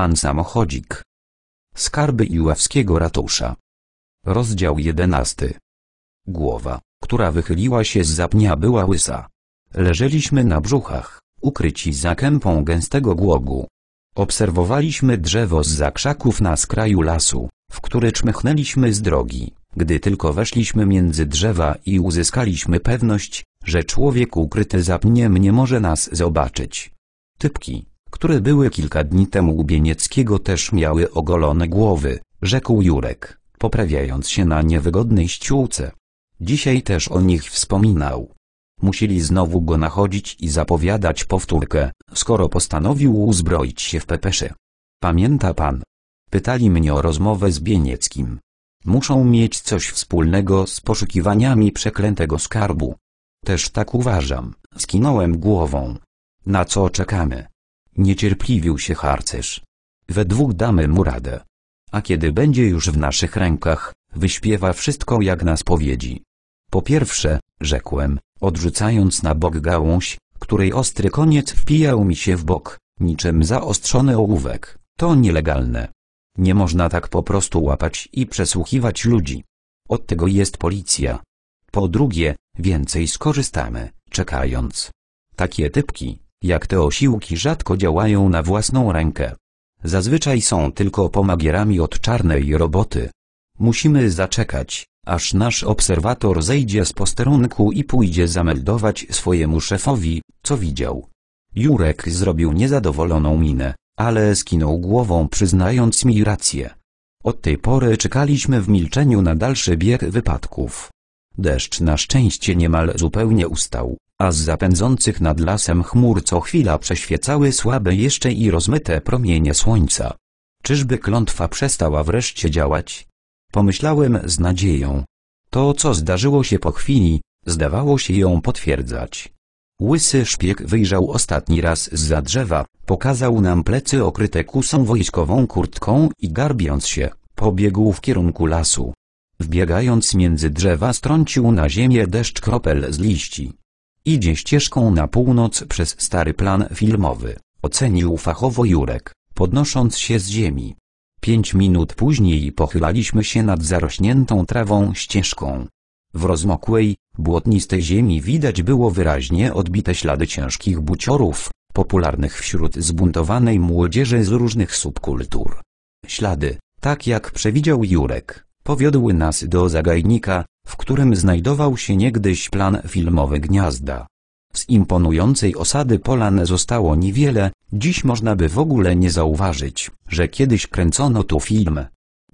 Pan samochodzik. Skarby Iławskiego ratusza. Rozdział jedenasty. Głowa, która wychyliła się z zapnia była łysa. Leżeliśmy na brzuchach, ukryci za kępą gęstego głogu. Obserwowaliśmy drzewo z zakrzaków na skraju lasu, w który czmychnęliśmy z drogi, gdy tylko weszliśmy między drzewa i uzyskaliśmy pewność, że człowiek ukryty za pniem nie może nas zobaczyć. Typki które były kilka dni temu u Bienieckiego też miały ogolone głowy, rzekł Jurek, poprawiając się na niewygodnej ściółce. Dzisiaj też o nich wspominał. Musieli znowu go nachodzić i zapowiadać powtórkę, skoro postanowił uzbroić się w pepesze. Pamięta pan? Pytali mnie o rozmowę z Bienieckim. Muszą mieć coś wspólnego z poszukiwaniami przeklętego skarbu. Też tak uważam, skinąłem głową. Na co czekamy? Niecierpliwił się harcerz. We dwóch damy mu radę. A kiedy będzie już w naszych rękach, wyśpiewa wszystko jak na spowiedzi. Po pierwsze, rzekłem, odrzucając na bok gałąź, której ostry koniec wpijał mi się w bok, niczym zaostrzony ołówek, to nielegalne. Nie można tak po prostu łapać i przesłuchiwać ludzi. Od tego jest policja. Po drugie, więcej skorzystamy, czekając. Takie typki, jak te osiłki rzadko działają na własną rękę. Zazwyczaj są tylko pomagierami od czarnej roboty. Musimy zaczekać, aż nasz obserwator zejdzie z posterunku i pójdzie zameldować swojemu szefowi, co widział. Jurek zrobił niezadowoloną minę, ale skinął głową przyznając mi rację. Od tej pory czekaliśmy w milczeniu na dalszy bieg wypadków. Deszcz na szczęście niemal zupełnie ustał a z zapędzących nad lasem chmur co chwila przeświecały słabe jeszcze i rozmyte promienie słońca. Czyżby klątwa przestała wreszcie działać? Pomyślałem z nadzieją. To, co zdarzyło się po chwili, zdawało się ją potwierdzać. Łysy szpieg wyjrzał ostatni raz za drzewa, pokazał nam plecy okryte kusą wojskową kurtką i garbiąc się, pobiegł w kierunku lasu. Wbiegając między drzewa strącił na ziemię deszcz kropel z liści. Idzie ścieżką na północ przez stary plan filmowy, ocenił fachowo Jurek, podnosząc się z ziemi. Pięć minut później pochylaliśmy się nad zarośniętą trawą ścieżką. W rozmokłej, błotnistej ziemi widać było wyraźnie odbite ślady ciężkich buciorów, popularnych wśród zbuntowanej młodzieży z różnych subkultur. Ślady, tak jak przewidział Jurek, powiodły nas do zagajnika, w którym znajdował się niegdyś plan filmowy gniazda. Z imponującej osady polan zostało niewiele, dziś można by w ogóle nie zauważyć, że kiedyś kręcono tu film.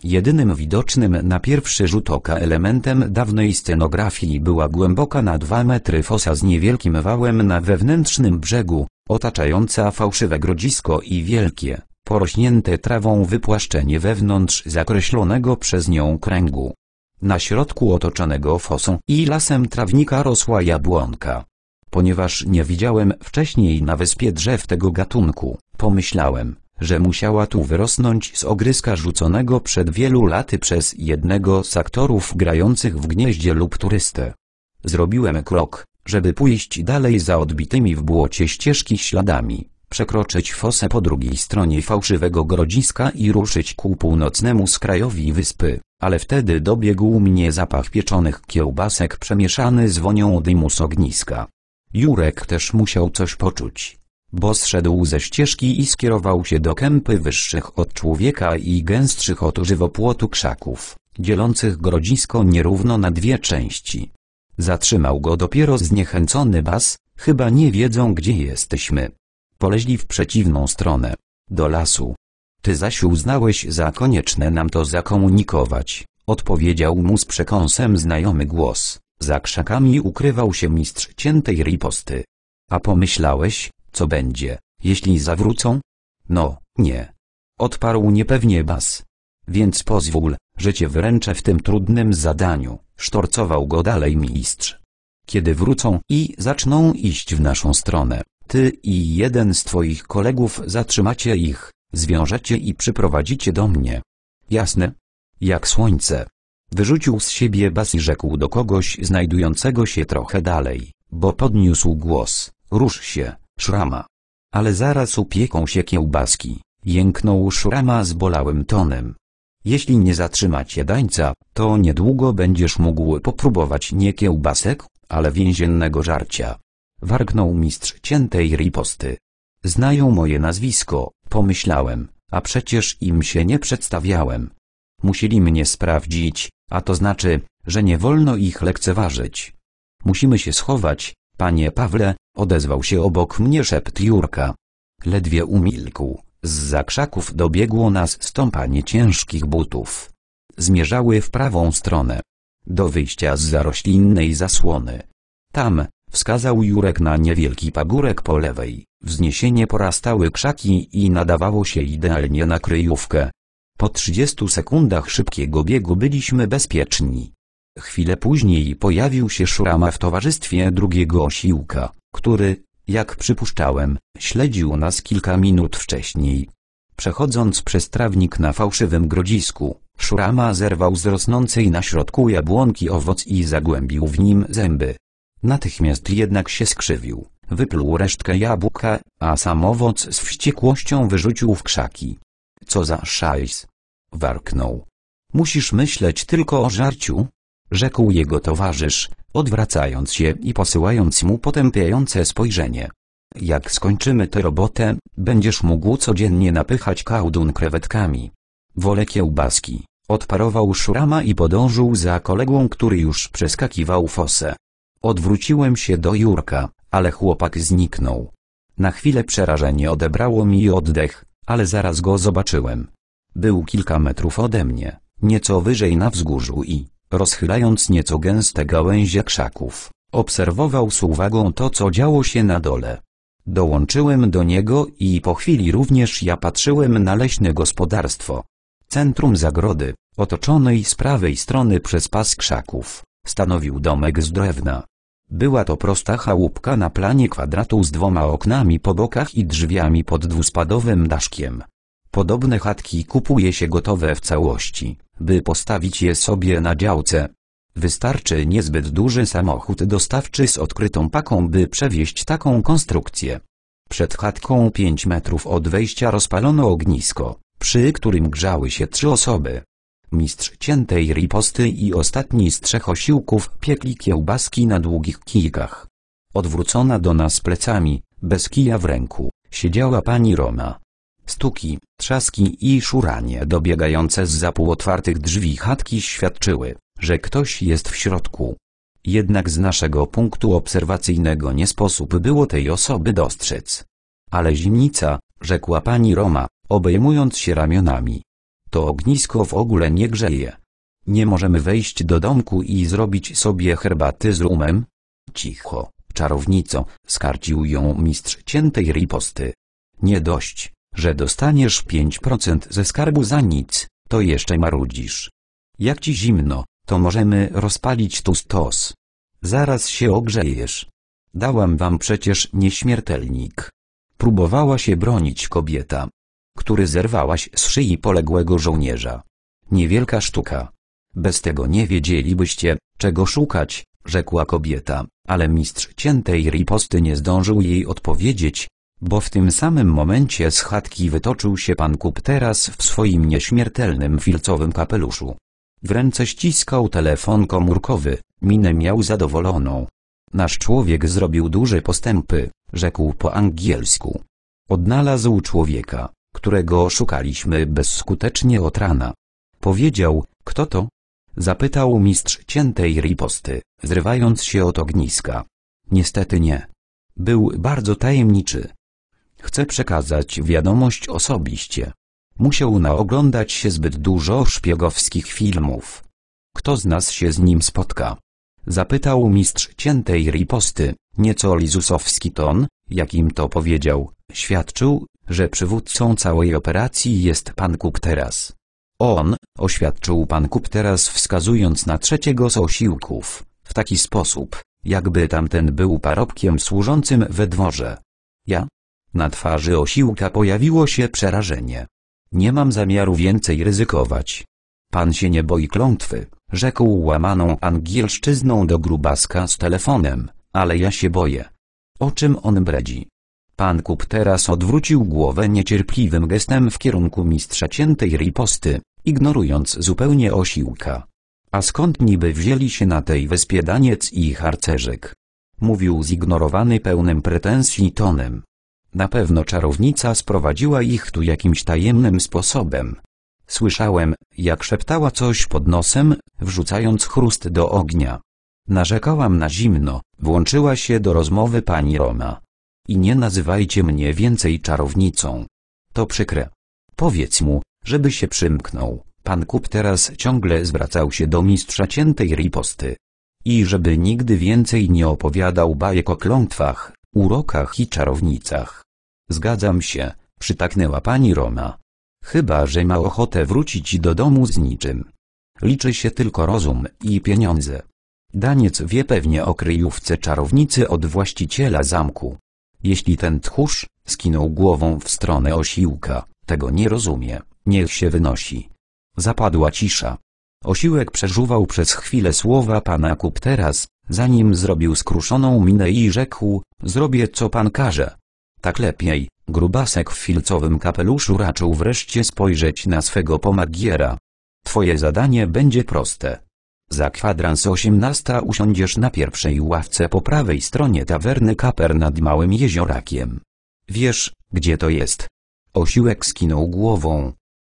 Jedynym widocznym na pierwszy rzut oka elementem dawnej scenografii była głęboka na dwa metry fosa z niewielkim wałem na wewnętrznym brzegu, otaczająca fałszywe grodzisko i wielkie, porośnięte trawą wypłaszczenie wewnątrz zakreślonego przez nią kręgu. Na środku otoczonego fosą i lasem trawnika rosła jabłonka. Ponieważ nie widziałem wcześniej na wyspie drzew tego gatunku, pomyślałem, że musiała tu wyrosnąć z ogryska rzuconego przed wielu laty przez jednego z aktorów grających w gnieździe lub turystę. Zrobiłem krok, żeby pójść dalej za odbitymi w błocie ścieżki śladami przekroczyć fosę po drugiej stronie fałszywego grodziska i ruszyć ku północnemu skrajowi wyspy, ale wtedy dobiegł mnie zapach pieczonych kiełbasek przemieszany z wonią dymu z ogniska. Jurek też musiał coś poczuć, bo zszedł ze ścieżki i skierował się do kępy wyższych od człowieka i gęstszych od żywopłotu krzaków, dzielących grodzisko nierówno na dwie części. Zatrzymał go dopiero zniechęcony bas, chyba nie wiedzą gdzie jesteśmy. Poleźli w przeciwną stronę, do lasu. Ty zaś uznałeś za konieczne nam to zakomunikować, odpowiedział mu z przekąsem znajomy głos. Za krzakami ukrywał się mistrz ciętej riposty. A pomyślałeś, co będzie, jeśli zawrócą? No, nie. Odparł niepewnie bas. Więc pozwól, że cię wyręczę w tym trudnym zadaniu, sztorcował go dalej mistrz. Kiedy wrócą i zaczną iść w naszą stronę, ty i jeden z Twoich kolegów zatrzymacie ich, zwiążecie i przyprowadzicie do mnie. Jasne? Jak słońce. Wyrzucił z siebie bas i rzekł do kogoś znajdującego się trochę dalej, bo podniósł głos, rusz się, szrama. Ale zaraz upieką się kiełbaski, jęknął szrama z bolałym tonem. Jeśli nie zatrzymacie dańca, to niedługo będziesz mógł popróbować nie kiełbasek, ale więziennego żarcia wargnął mistrz ciętej riposty. Znają moje nazwisko, pomyślałem, a przecież im się nie przedstawiałem. Musieli mnie sprawdzić, a to znaczy, że nie wolno ich lekceważyć. Musimy się schować, panie Pawle, odezwał się obok mnie szept Jurka. Ledwie umilkł, z zakrzaków dobiegło nas stąpanie ciężkich butów. Zmierzały w prawą stronę. Do wyjścia z zaroślinnej zasłony. Tam, Wskazał Jurek na niewielki pagórek po lewej, wzniesienie porastały krzaki i nadawało się idealnie na kryjówkę. Po 30 sekundach szybkiego biegu byliśmy bezpieczni. Chwilę później pojawił się Szurama w towarzystwie drugiego osiłka, który, jak przypuszczałem, śledził nas kilka minut wcześniej. Przechodząc przez trawnik na fałszywym grodzisku, Szurama zerwał z rosnącej na środku jabłonki owoc i zagłębił w nim zęby, Natychmiast jednak się skrzywił, wypluł resztkę jabłka, a sam owoc z wściekłością wyrzucił w krzaki. Co za szajs! Warknął. Musisz myśleć tylko o żarciu? Rzekł jego towarzysz, odwracając się i posyłając mu potępiające spojrzenie. Jak skończymy tę robotę, będziesz mógł codziennie napychać kałdun krewetkami. Wolę kiełbaski. Odparował szurama i podążył za kolegą, który już przeskakiwał fosę. Odwróciłem się do Jurka, ale chłopak zniknął. Na chwilę przerażenie odebrało mi oddech, ale zaraz go zobaczyłem. Był kilka metrów ode mnie, nieco wyżej na wzgórzu i, rozchylając nieco gęste gałęzie krzaków, obserwował z uwagą to co działo się na dole. Dołączyłem do niego i po chwili również ja patrzyłem na leśne gospodarstwo. Centrum zagrody, otoczonej z prawej strony przez pas krzaków, stanowił domek z drewna, była to prosta chałupka na planie kwadratu z dwoma oknami po bokach i drzwiami pod dwuspadowym daszkiem. Podobne chatki kupuje się gotowe w całości, by postawić je sobie na działce. Wystarczy niezbyt duży samochód dostawczy z odkrytą paką, by przewieźć taką konstrukcję. Przed chatką 5 metrów od wejścia rozpalono ognisko, przy którym grzały się trzy osoby. Mistrz ciętej riposty i ostatni z trzech osiłków piekli kiełbaski na długich kijkach. Odwrócona do nas plecami, bez kija w ręku, siedziała pani Roma. Stuki, trzaski i szuranie dobiegające z za półotwartych drzwi chatki świadczyły, że ktoś jest w środku. Jednak z naszego punktu obserwacyjnego nie sposób było tej osoby dostrzec. Ale zimnica, rzekła pani Roma, obejmując się ramionami to ognisko w ogóle nie grzeje. Nie możemy wejść do domku i zrobić sobie herbaty z rumem? Cicho, czarownico, skarcił ją mistrz ciętej riposty. Nie dość, że dostaniesz 5% ze skarbu za nic, to jeszcze marudzisz. Jak ci zimno, to możemy rozpalić tu stos. Zaraz się ogrzejesz. Dałam wam przecież nieśmiertelnik. Próbowała się bronić kobieta który zerwałaś z szyi poległego żołnierza. Niewielka sztuka. Bez tego nie wiedzielibyście, czego szukać, rzekła kobieta, ale mistrz ciętej riposty nie zdążył jej odpowiedzieć, bo w tym samym momencie z chatki wytoczył się pan Kup teraz w swoim nieśmiertelnym filcowym kapeluszu. W ręce ściskał telefon komórkowy, minę miał zadowoloną. Nasz człowiek zrobił duże postępy, rzekł po angielsku. Odnalazł człowieka którego szukaliśmy bezskutecznie od rana. Powiedział, kto to? Zapytał mistrz ciętej riposty, zrywając się od ogniska. Niestety nie. Był bardzo tajemniczy. Chcę przekazać wiadomość osobiście. Musiał naoglądać się zbyt dużo szpiegowskich filmów. Kto z nas się z nim spotka? Zapytał mistrz ciętej riposty, nieco lizusowski ton, jakim to powiedział. Świadczył, że przywódcą całej operacji jest pan Kuk teraz. On, oświadczył pan Kuk teraz wskazując na trzeciego z osiłków, w taki sposób, jakby tamten był parobkiem służącym we dworze. Ja? Na twarzy osiłka pojawiło się przerażenie. Nie mam zamiaru więcej ryzykować. Pan się nie boi klątwy, rzekł łamaną angielszczyzną do grubaska z telefonem, ale ja się boję. O czym on bredzi? Pan Kup teraz odwrócił głowę niecierpliwym gestem w kierunku mistrza ciętej riposty, ignorując zupełnie osiłka. A skąd niby wzięli się na tej wyspie Daniec i harcerzek? Mówił zignorowany pełnym pretensji tonem. Na pewno czarownica sprowadziła ich tu jakimś tajemnym sposobem. Słyszałem, jak szeptała coś pod nosem, wrzucając chrust do ognia. Narzekałam na zimno, włączyła się do rozmowy pani Roma. I nie nazywajcie mnie więcej czarownicą. To przykre. Powiedz mu, żeby się przymknął. Pan Kup teraz ciągle zwracał się do mistrza ciętej riposty. I żeby nigdy więcej nie opowiadał bajek o klątwach, urokach i czarownicach. Zgadzam się, przytaknęła pani Roma. Chyba, że ma ochotę wrócić do domu z niczym. Liczy się tylko rozum i pieniądze. Daniec wie pewnie o kryjówce czarownicy od właściciela zamku. Jeśli ten tchórz, skinął głową w stronę osiłka, tego nie rozumie, niech się wynosi. Zapadła cisza. Osiłek przeżuwał przez chwilę słowa pana kup teraz, zanim zrobił skruszoną minę i rzekł, zrobię co pan każe. Tak lepiej, grubasek w filcowym kapeluszu raczył wreszcie spojrzeć na swego pomagiera. Twoje zadanie będzie proste. Za kwadrans 18 usiądziesz na pierwszej ławce po prawej stronie tawerny Kaper nad małym jeziorakiem. Wiesz, gdzie to jest? Osiłek skinął głową.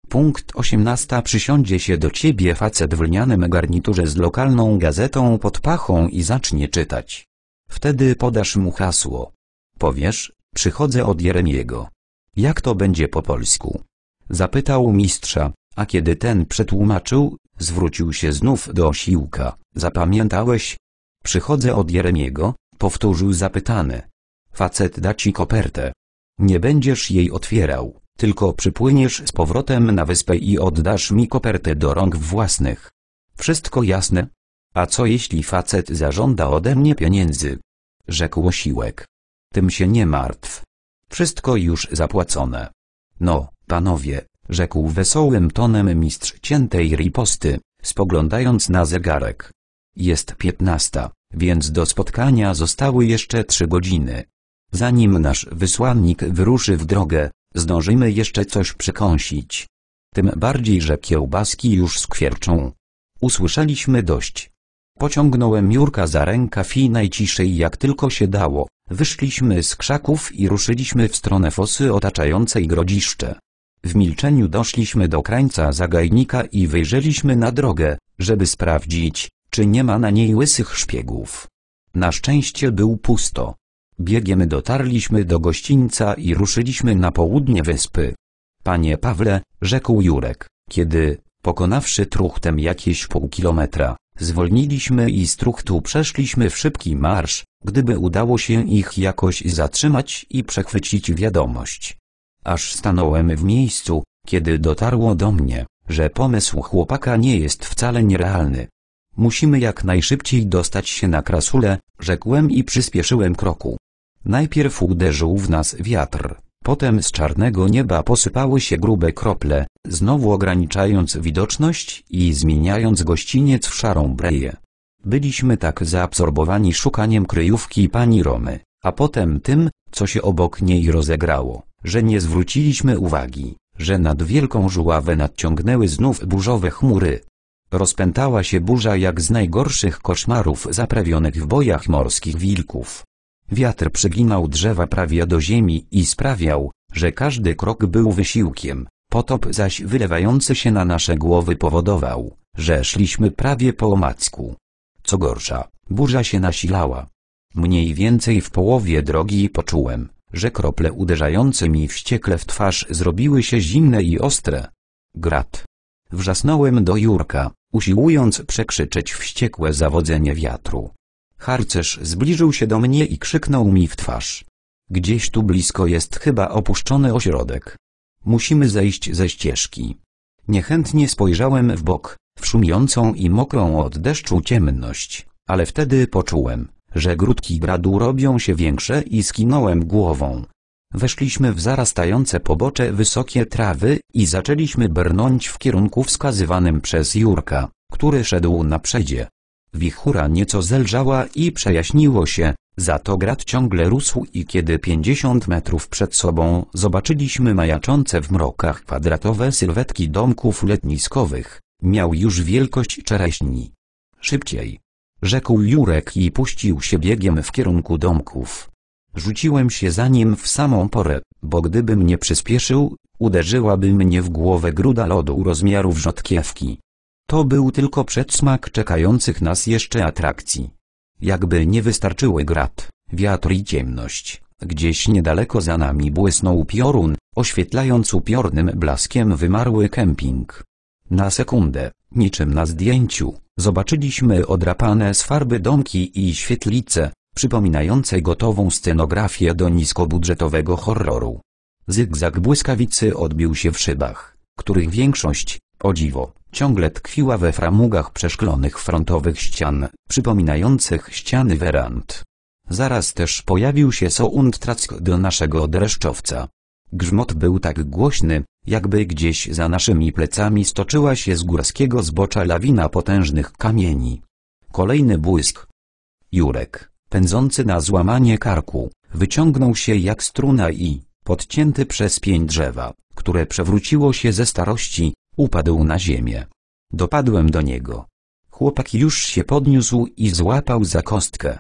Punkt 18 przysiądzie się do ciebie facet w lnianym garniturze z lokalną gazetą pod pachą i zacznie czytać. Wtedy podasz mu hasło. Powiesz, przychodzę od Jeremiego. Jak to będzie po polsku? Zapytał mistrza, a kiedy ten przetłumaczył, Zwrócił się znów do osiłka, zapamiętałeś? Przychodzę od Jeremiego, powtórzył zapytany. Facet da ci kopertę. Nie będziesz jej otwierał, tylko przypłyniesz z powrotem na wyspę i oddasz mi kopertę do rąk własnych. Wszystko jasne? A co jeśli facet zażąda ode mnie pieniędzy? Rzekł osiłek. Tym się nie martw. Wszystko już zapłacone. No, panowie, rzekł wesołym tonem mistrz ciętej riposty, spoglądając na zegarek. Jest piętnasta, więc do spotkania zostały jeszcze trzy godziny. Zanim nasz wysłannik wyruszy w drogę, zdążymy jeszcze coś przekąsić. Tym bardziej, że kiełbaski już skwierczą. Usłyszeliśmy dość. Pociągnąłem Jurka za rękaw i najciszej jak tylko się dało, wyszliśmy z krzaków i ruszyliśmy w stronę fosy otaczającej grodziszcze. W milczeniu doszliśmy do krańca zagajnika i wyjrzeliśmy na drogę, żeby sprawdzić, czy nie ma na niej łysych szpiegów. Na szczęście był pusto. Biegiem dotarliśmy do gościńca i ruszyliśmy na południe wyspy. Panie Pawle, rzekł Jurek, kiedy, pokonawszy truchtem jakieś pół kilometra, zwolniliśmy i z truchtu przeszliśmy w szybki marsz, gdyby udało się ich jakoś zatrzymać i przechwycić wiadomość aż stanąłem w miejscu, kiedy dotarło do mnie, że pomysł chłopaka nie jest wcale nierealny. Musimy jak najszybciej dostać się na krasulę, rzekłem i przyspieszyłem kroku. Najpierw uderzył w nas wiatr, potem z czarnego nieba posypały się grube krople, znowu ograniczając widoczność i zmieniając gościniec w szarą breję. Byliśmy tak zaabsorbowani szukaniem kryjówki pani Romy, a potem tym, co się obok niej rozegrało, że nie zwróciliśmy uwagi, że nad wielką żuławę nadciągnęły znów burzowe chmury. Rozpętała się burza jak z najgorszych koszmarów zaprawionych w bojach morskich wilków. Wiatr przyginał drzewa prawie do ziemi i sprawiał, że każdy krok był wysiłkiem, potop zaś wylewający się na nasze głowy powodował, że szliśmy prawie po omacku. Co gorsza, burza się nasilała. Mniej więcej w połowie drogi poczułem, że krople uderzające mi wściekle w twarz zrobiły się zimne i ostre. Grat. Wrzasnąłem do Jurka, usiłując przekrzyczeć wściekłe zawodzenie wiatru. Harcerz zbliżył się do mnie i krzyknął mi w twarz. Gdzieś tu blisko jest chyba opuszczony ośrodek. Musimy zejść ze ścieżki. Niechętnie spojrzałem w bok, w szumiącą i mokrą od deszczu ciemność, ale wtedy poczułem, że grudki gradu robią się większe i skinąłem głową. Weszliśmy w zarastające pobocze wysokie trawy i zaczęliśmy brnąć w kierunku wskazywanym przez Jurka, który szedł na przedzie. Wichura nieco zelżała i przejaśniło się, za to grad ciągle rósł i kiedy 50 metrów przed sobą zobaczyliśmy majaczące w mrokach kwadratowe sylwetki domków letniskowych, miał już wielkość czereśni. Szybciej rzekł Jurek i puścił się biegiem w kierunku domków. Rzuciłem się za nim w samą porę, bo gdybym nie przyspieszył, uderzyłaby mnie w głowę gruda lodu rozmiarów rzodkiewki. To był tylko przedsmak czekających nas jeszcze atrakcji. Jakby nie wystarczyły grat, wiatr i ciemność, gdzieś niedaleko za nami błysnął piorun, oświetlając upiornym blaskiem wymarły kemping. Na sekundę, niczym na zdjęciu, zobaczyliśmy odrapane z farby domki i świetlice, przypominające gotową scenografię do niskobudżetowego horroru. Zygzak błyskawicy odbił się w szybach, których większość, o dziwo, ciągle tkwiła we framugach przeszklonych frontowych ścian, przypominających ściany werand. Zaraz też pojawił się soundtrack do naszego dreszczowca. Grzmot był tak głośny, jakby gdzieś za naszymi plecami stoczyła się z górskiego zbocza lawina potężnych kamieni. Kolejny błysk. Jurek, pędzący na złamanie karku, wyciągnął się jak struna i, podcięty przez pień drzewa, które przewróciło się ze starości, upadł na ziemię. Dopadłem do niego. Chłopak już się podniósł i złapał za kostkę.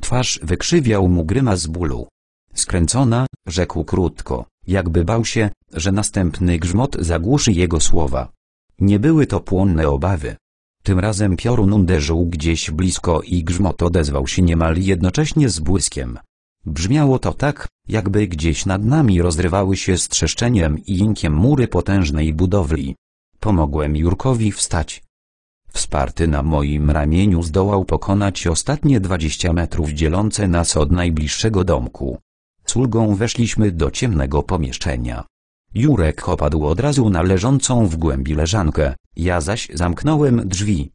Twarz wykrzywiał mu grymas bólu. Skręcona, rzekł krótko jakby bał się, że następny grzmot zagłuszy jego słowa. Nie były to płonne obawy. Tym razem piorun uderzył gdzieś blisko i grzmot odezwał się niemal jednocześnie z błyskiem. Brzmiało to tak, jakby gdzieś nad nami rozrywały się strzeszczeniem i inkiem mury potężnej budowli. Pomogłem Jurkowi wstać. Wsparty na moim ramieniu zdołał pokonać ostatnie 20 metrów dzielące nas od najbliższego domku. Sługą weszliśmy do ciemnego pomieszczenia. Jurek opadł od razu na leżącą w głębi leżankę, ja zaś zamknąłem drzwi.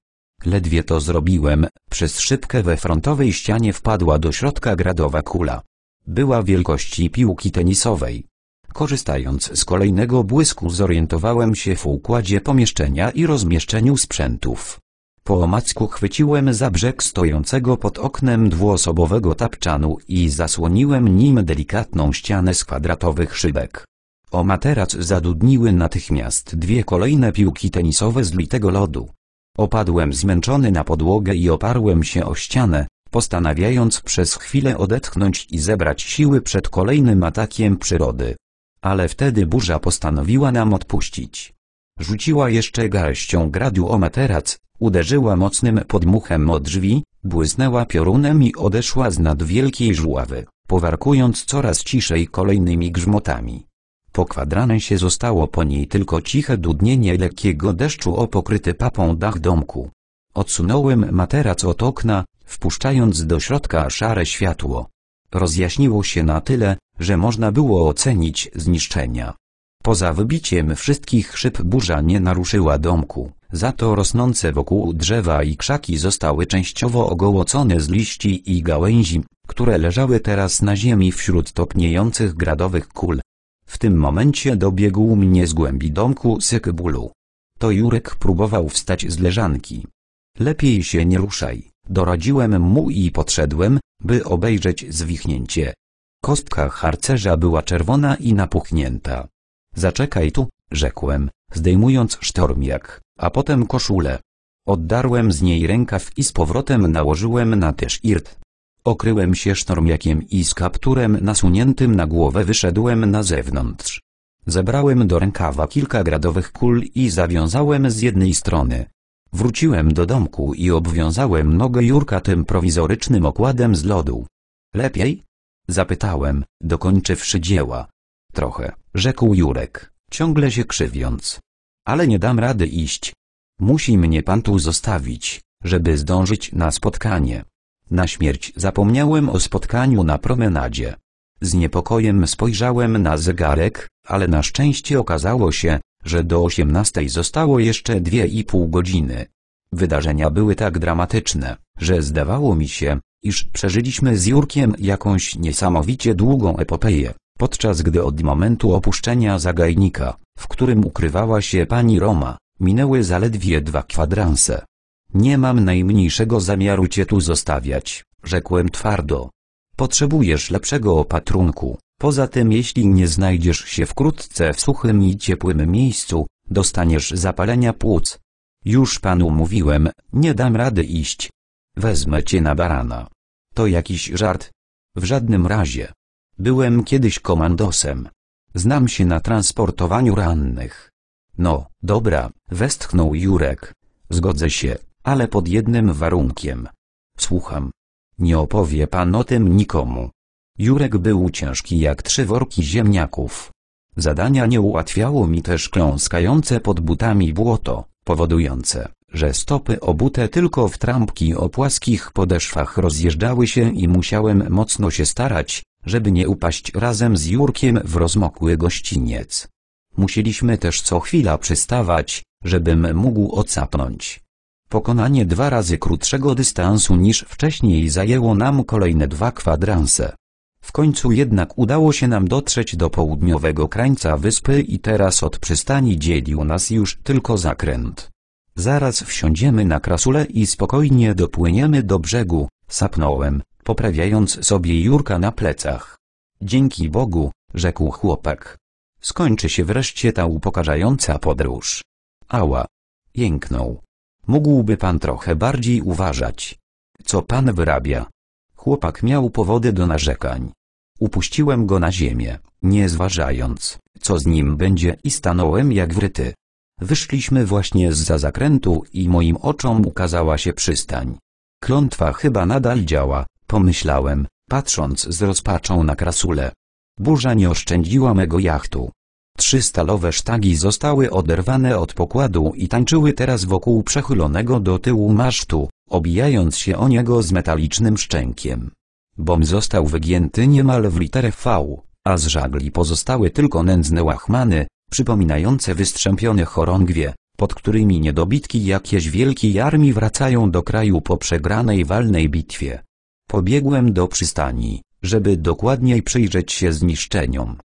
Ledwie to zrobiłem, przez szybkę we frontowej ścianie wpadła do środka gradowa kula. Była wielkości piłki tenisowej. Korzystając z kolejnego błysku zorientowałem się w układzie pomieszczenia i rozmieszczeniu sprzętów. Po omacku chwyciłem za brzeg stojącego pod oknem dwuosobowego tapczanu i zasłoniłem nim delikatną ścianę z kwadratowych szybek. O materac zadudniły natychmiast dwie kolejne piłki tenisowe z litego lodu. Opadłem zmęczony na podłogę i oparłem się o ścianę, postanawiając przez chwilę odetchnąć i zebrać siły przed kolejnym atakiem przyrody. Ale wtedy burza postanowiła nam odpuścić. Rzuciła jeszcze garścią gradu o materac, Uderzyła mocnym podmuchem o drzwi, błysnęła piorunem i odeszła z nad wielkiej żuławy, powarkując coraz ciszej kolejnymi grzmotami. Po się zostało po niej tylko ciche dudnienie lekkiego deszczu o pokryty papą dach domku. Odsunąłem materac od okna, wpuszczając do środka szare światło. Rozjaśniło się na tyle, że można było ocenić zniszczenia. Poza wybiciem wszystkich szyb burza nie naruszyła domku. Za to rosnące wokół drzewa i krzaki zostały częściowo ogołocone z liści i gałęzi, które leżały teraz na ziemi wśród topniejących gradowych kul. W tym momencie dobiegł mnie z głębi domku syk bólu. To Jurek próbował wstać z leżanki. Lepiej się nie ruszaj, doradziłem mu i podszedłem, by obejrzeć zwichnięcie. Kostka harcerza była czerwona i napuchnięta. Zaczekaj tu, rzekłem, zdejmując sztormiak, a potem koszulę. Oddarłem z niej rękaw i z powrotem nałożyłem na też irt. Okryłem się sztormiakiem i z kapturem nasuniętym na głowę wyszedłem na zewnątrz. Zebrałem do rękawa kilka gradowych kul i zawiązałem z jednej strony. Wróciłem do domku i obwiązałem nogę Jurka tym prowizorycznym okładem z lodu. Lepiej? Zapytałem, dokończywszy dzieła. Trochę, rzekł Jurek ciągle się krzywiąc. Ale nie dam rady iść. Musi mnie pan tu zostawić, żeby zdążyć na spotkanie. Na śmierć zapomniałem o spotkaniu na promenadzie. Z niepokojem spojrzałem na zegarek, ale na szczęście okazało się, że do osiemnastej zostało jeszcze dwie i pół godziny. Wydarzenia były tak dramatyczne, że zdawało mi się, iż przeżyliśmy z Jurkiem jakąś niesamowicie długą epopeję. Podczas gdy od momentu opuszczenia zagajnika, w którym ukrywała się pani Roma, minęły zaledwie dwa kwadranse. Nie mam najmniejszego zamiaru cię tu zostawiać, rzekłem twardo. Potrzebujesz lepszego opatrunku, poza tym jeśli nie znajdziesz się wkrótce w suchym i ciepłym miejscu, dostaniesz zapalenia płuc. Już panu mówiłem, nie dam rady iść. Wezmę cię na barana. To jakiś żart. W żadnym razie. Byłem kiedyś komandosem. Znam się na transportowaniu rannych. No, dobra, westchnął Jurek. Zgodzę się, ale pod jednym warunkiem. Słucham. Nie opowie pan o tym nikomu. Jurek był ciężki jak trzy worki ziemniaków. Zadania nie ułatwiało mi też kląskające pod butami błoto, powodujące, że stopy obute tylko w trampki o płaskich podeszwach rozjeżdżały się i musiałem mocno się starać, żeby nie upaść razem z Jurkiem w rozmokły gościniec. Musieliśmy też co chwila przystawać, żebym mógł ocapnąć. Pokonanie dwa razy krótszego dystansu niż wcześniej zajęło nam kolejne dwa kwadranse. W końcu jednak udało się nam dotrzeć do południowego krańca wyspy i teraz od przystani dzielił nas już tylko zakręt. Zaraz wsiądziemy na krasule i spokojnie dopłyniemy do brzegu, Sapnąłem, poprawiając sobie Jurka na plecach. Dzięki Bogu, rzekł chłopak. Skończy się wreszcie ta upokarzająca podróż. Ała. Jęknął. Mógłby pan trochę bardziej uważać. Co pan wyrabia? Chłopak miał powody do narzekań. Upuściłem go na ziemię, nie zważając, co z nim będzie i stanąłem jak wryty. Wyszliśmy właśnie z za zakrętu i moim oczom ukazała się przystań. Klątwa chyba nadal działa, pomyślałem, patrząc z rozpaczą na krasulę. Burza nie oszczędziła mego jachtu. Trzy stalowe sztagi zostały oderwane od pokładu i tańczyły teraz wokół przechylonego do tyłu masztu, obijając się o niego z metalicznym szczękiem. Bom został wygięty niemal w literę V, a z żagli pozostały tylko nędzne łachmany, przypominające wystrzępione chorągwie, pod którymi niedobitki jakiejś wielkiej armii wracają do kraju po przegranej walnej bitwie. Pobiegłem do przystani, żeby dokładniej przyjrzeć się zniszczeniom.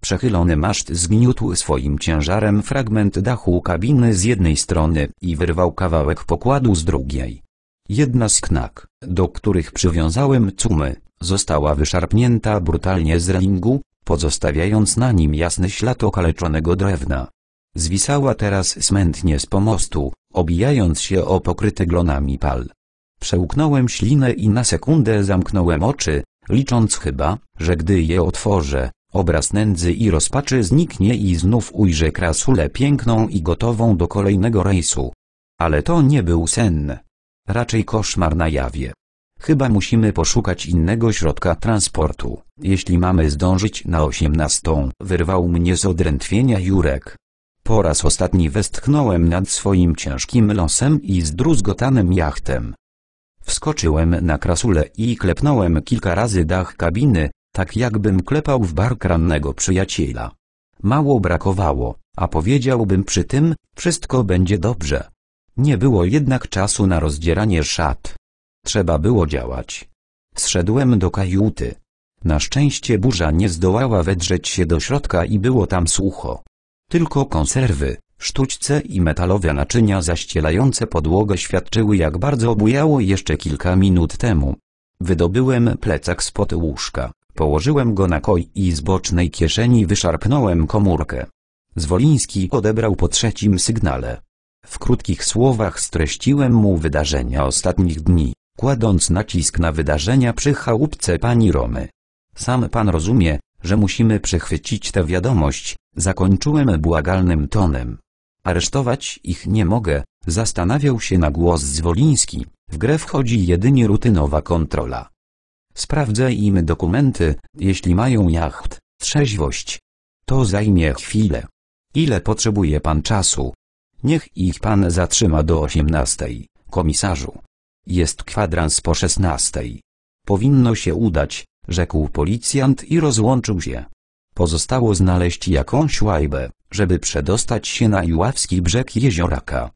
Przechylony maszt zgniótł swoim ciężarem fragment dachu kabiny z jednej strony i wyrwał kawałek pokładu z drugiej. Jedna z knak, do których przywiązałem cumy, została wyszarpnięta brutalnie z relingu, pozostawiając na nim jasny ślad okaleczonego drewna. Zwisała teraz smętnie z pomostu, obijając się o pokryte glonami pal. Przełknąłem ślinę i na sekundę zamknąłem oczy, licząc chyba, że gdy je otworzę, obraz nędzy i rozpaczy zniknie i znów ujrzę krasulę piękną i gotową do kolejnego rejsu. Ale to nie był sen. Raczej koszmar na jawie. Chyba musimy poszukać innego środka transportu, jeśli mamy zdążyć na osiemnastą, wyrwał mnie z odrętwienia Jurek. Po raz ostatni westchnąłem nad swoim ciężkim losem i zdruzgotanym jachtem. Wskoczyłem na krasulę i klepnąłem kilka razy dach kabiny, tak jakbym klepał w bark rannego przyjaciela. Mało brakowało, a powiedziałbym przy tym, wszystko będzie dobrze. Nie było jednak czasu na rozdzieranie szat. Trzeba było działać. Zszedłem do kajuty. Na szczęście burza nie zdołała wedrzeć się do środka i było tam sucho. Tylko konserwy, sztućce i metalowe naczynia zaścielające podłogę świadczyły jak bardzo obujało jeszcze kilka minut temu. Wydobyłem plecak spod łóżka, położyłem go na koj i z bocznej kieszeni wyszarpnąłem komórkę. Zwoliński odebrał po trzecim sygnale. W krótkich słowach streściłem mu wydarzenia ostatnich dni, kładąc nacisk na wydarzenia przy chałupce pani Romy. Sam pan rozumie, że musimy przechwycić tę wiadomość, Zakończyłem błagalnym tonem. Aresztować ich nie mogę, zastanawiał się na głos Zwoliński, w grę wchodzi jedynie rutynowa kontrola. Sprawdzę im dokumenty, jeśli mają jacht, trzeźwość. To zajmie chwilę. Ile potrzebuje pan czasu? Niech ich pan zatrzyma do osiemnastej, komisarzu. Jest kwadrans po szesnastej. Powinno się udać, rzekł policjant i rozłączył się. Pozostało znaleźć jakąś łajbę, żeby przedostać się na Iławski brzeg jezioraka.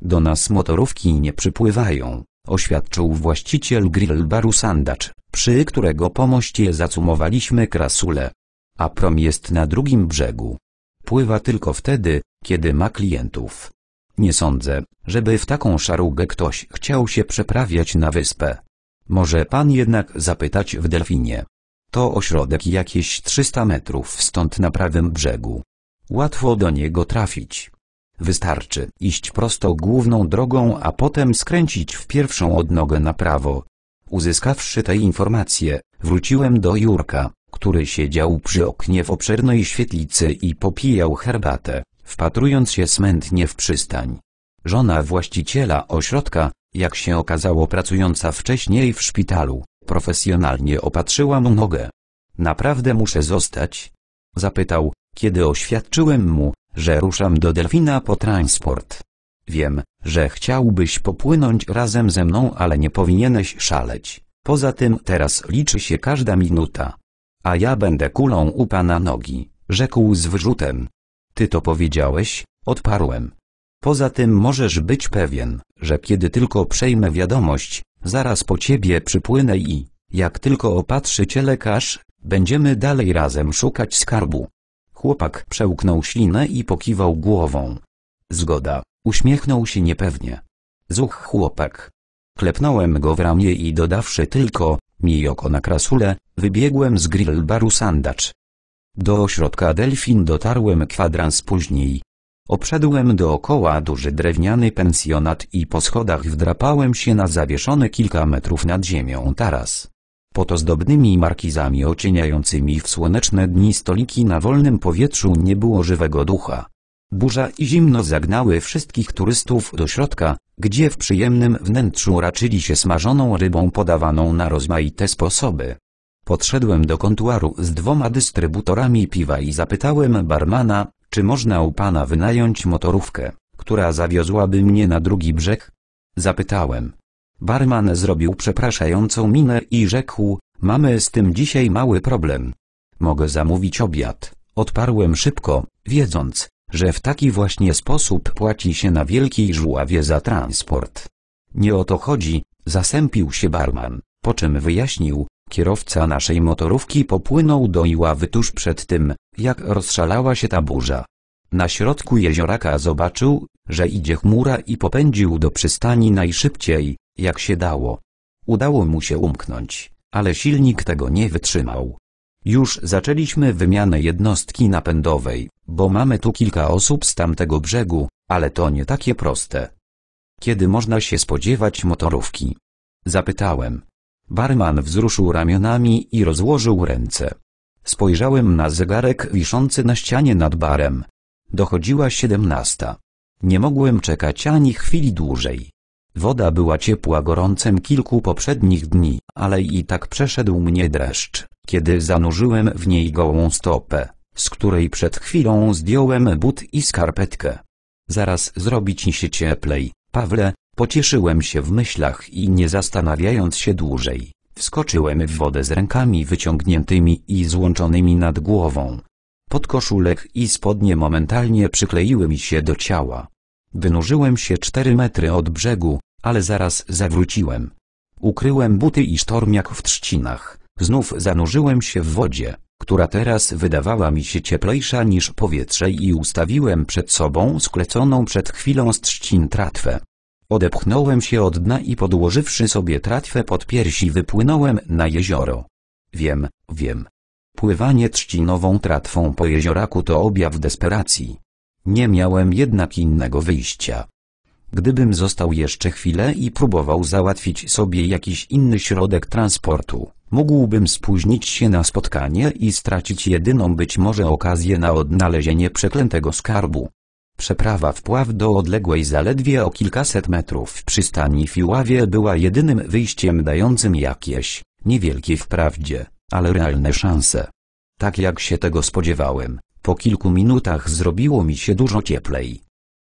Do nas motorówki nie przypływają, oświadczył właściciel grill baru Sandacz, przy którego pomoście zacumowaliśmy krasule. A prom jest na drugim brzegu. Pływa tylko wtedy, kiedy ma klientów. Nie sądzę, żeby w taką szarugę ktoś chciał się przeprawiać na wyspę. Może pan jednak zapytać w delfinie. To ośrodek jakieś 300 metrów stąd na prawym brzegu. Łatwo do niego trafić. Wystarczy iść prosto główną drogą, a potem skręcić w pierwszą odnogę na prawo. Uzyskawszy te informacje, wróciłem do Jurka, który siedział przy oknie w obszernej świetlicy i popijał herbatę, wpatrując się smętnie w przystań. Żona właściciela ośrodka, jak się okazało pracująca wcześniej w szpitalu, Profesjonalnie opatrzyła mu nogę. Naprawdę muszę zostać? Zapytał, kiedy oświadczyłem mu, że ruszam do delfina po transport. Wiem, że chciałbyś popłynąć razem ze mną, ale nie powinieneś szaleć. Poza tym teraz liczy się każda minuta. A ja będę kulą u pana nogi, rzekł z wyrzutem. Ty to powiedziałeś, odparłem. Poza tym możesz być pewien, że kiedy tylko przejmę wiadomość, Zaraz po ciebie przypłynę i, jak tylko opatrzy cię lekarz, będziemy dalej razem szukać skarbu. Chłopak przełknął ślinę i pokiwał głową. Zgoda, uśmiechnął się niepewnie. Zuch chłopak. Klepnąłem go w ramię i dodawszy tylko, mi oko na krasulę, wybiegłem z grill baru sandacz. Do ośrodka Delfin dotarłem kwadrans później. Obszedłem dookoła duży drewniany pensjonat i po schodach wdrapałem się na zawieszone kilka metrów nad ziemią taras. Pod ozdobnymi markizami ocieniającymi w słoneczne dni stoliki na wolnym powietrzu nie było żywego ducha. Burza i zimno zagnały wszystkich turystów do środka, gdzie w przyjemnym wnętrzu raczyli się smażoną rybą podawaną na rozmaite sposoby. Podszedłem do kontuaru z dwoma dystrybutorami piwa i zapytałem barmana, czy można u pana wynająć motorówkę, która zawiozłaby mnie na drugi brzeg? Zapytałem. Barman zrobił przepraszającą minę i rzekł, mamy z tym dzisiaj mały problem. Mogę zamówić obiad. Odparłem szybko, wiedząc, że w taki właśnie sposób płaci się na wielkiej żuławie za transport. Nie o to chodzi, zasępił się barman, po czym wyjaśnił, Kierowca naszej motorówki popłynął do Iławy tuż przed tym, jak rozszalała się ta burza. Na środku jezioraka zobaczył, że idzie chmura i popędził do przystani najszybciej, jak się dało. Udało mu się umknąć, ale silnik tego nie wytrzymał. Już zaczęliśmy wymianę jednostki napędowej, bo mamy tu kilka osób z tamtego brzegu, ale to nie takie proste. Kiedy można się spodziewać motorówki? Zapytałem. Barman wzruszył ramionami i rozłożył ręce. Spojrzałem na zegarek wiszący na ścianie nad barem. Dochodziła siedemnasta. Nie mogłem czekać ani chwili dłużej. Woda była ciepła gorącem kilku poprzednich dni, ale i tak przeszedł mnie dreszcz, kiedy zanurzyłem w niej gołą stopę, z której przed chwilą zdjąłem but i skarpetkę. Zaraz zrobić mi się cieplej, Pawle, Pocieszyłem się w myślach i nie zastanawiając się dłużej, wskoczyłem w wodę z rękami wyciągniętymi i złączonymi nad głową. Podkoszulek i spodnie momentalnie przykleiły mi się do ciała. Wynurzyłem się cztery metry od brzegu, ale zaraz zawróciłem. Ukryłem buty i sztormiak w trzcinach. Znów zanurzyłem się w wodzie, która teraz wydawała mi się cieplejsza niż powietrze i ustawiłem przed sobą skleconą przed chwilą z trzcin tratwę. Odepchnąłem się od dna i podłożywszy sobie tratwę pod piersi wypłynąłem na jezioro. Wiem, wiem. Pływanie trzcinową tratwą po jezioraku to objaw desperacji. Nie miałem jednak innego wyjścia. Gdybym został jeszcze chwilę i próbował załatwić sobie jakiś inny środek transportu, mógłbym spóźnić się na spotkanie i stracić jedyną być może okazję na odnalezienie przeklętego skarbu. Przeprawa wpław do odległej zaledwie o kilkaset metrów przystani w Iławie była jedynym wyjściem dającym jakieś, niewielkie wprawdzie, ale realne szanse. Tak jak się tego spodziewałem, po kilku minutach zrobiło mi się dużo cieplej.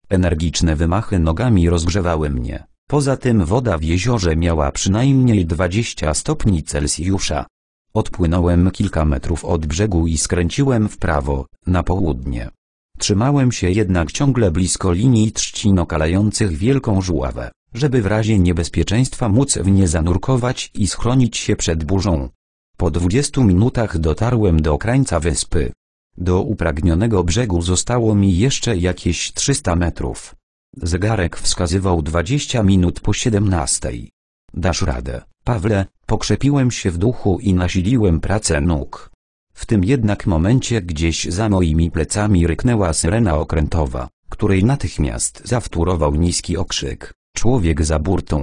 Energiczne wymachy nogami rozgrzewały mnie, poza tym woda w jeziorze miała przynajmniej 20 stopni Celsjusza. Odpłynąłem kilka metrów od brzegu i skręciłem w prawo, na południe. Trzymałem się jednak ciągle blisko linii trzcin okalających wielką żuławę, żeby w razie niebezpieczeństwa móc w nie zanurkować i schronić się przed burzą. Po dwudziestu minutach dotarłem do krańca wyspy. Do upragnionego brzegu zostało mi jeszcze jakieś 300 metrów. Zegarek wskazywał 20 minut po 17. Dasz radę, Pawle, pokrzepiłem się w duchu i nasiliłem pracę nóg. W tym jednak momencie gdzieś za moimi plecami ryknęła syrena okrętowa, której natychmiast zawtórował niski okrzyk. Człowiek za burtą,